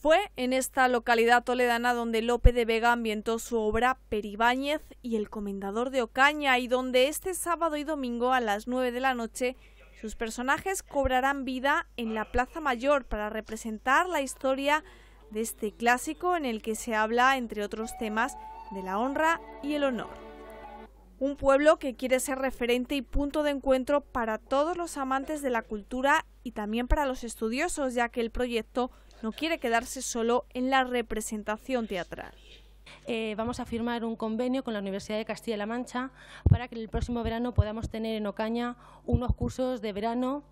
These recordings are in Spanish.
Fue en esta localidad toledana donde Lope de Vega ambientó su obra Peribáñez y el Comendador de Ocaña y donde este sábado y domingo a las 9 de la noche sus personajes cobrarán vida en la Plaza Mayor para representar la historia de este clásico en el que se habla, entre otros temas, de la honra y el honor. Un pueblo que quiere ser referente y punto de encuentro para todos los amantes de la cultura y también para los estudiosos, ya que el proyecto no quiere quedarse solo en la representación teatral. Eh, vamos a firmar un convenio con la Universidad de Castilla-La Mancha para que el próximo verano podamos tener en Ocaña unos cursos de verano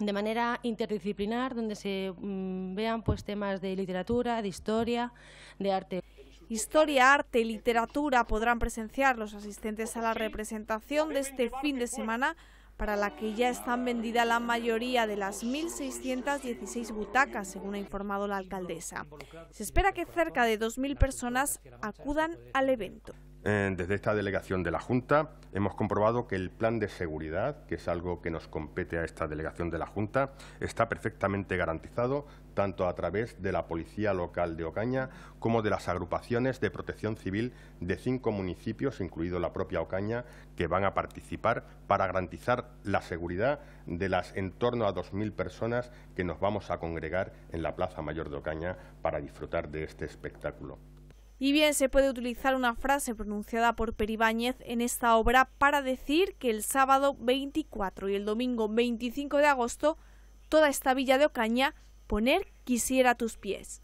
de manera interdisciplinar, donde se mm, vean pues, temas de literatura, de historia, de arte. Historia, arte y literatura podrán presenciar los asistentes a la representación de este fin de semana para la que ya están vendidas la mayoría de las 1.616 butacas, según ha informado la alcaldesa. Se espera que cerca de 2.000 personas acudan al evento. Eh, desde esta delegación de la Junta hemos comprobado que el plan de seguridad, que es algo que nos compete a esta delegación de la Junta, está perfectamente garantizado tanto a través de la Policía Local de Ocaña como de las agrupaciones de protección civil de cinco municipios, incluido la propia Ocaña, que van a participar para garantizar la seguridad de las en torno a 2.000 personas que nos vamos a congregar en la Plaza Mayor de Ocaña para disfrutar de este espectáculo. Y bien, se puede utilizar una frase pronunciada por Peribáñez en esta obra para decir que el sábado 24 y el domingo 25 de agosto toda esta villa de Ocaña poner quisiera tus pies.